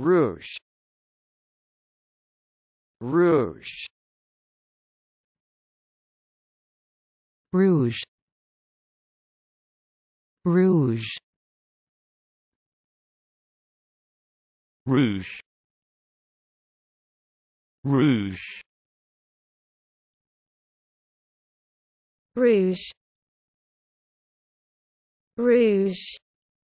Rouge Rouge Rouge Rouge Rouge Rouge Rouge Rouge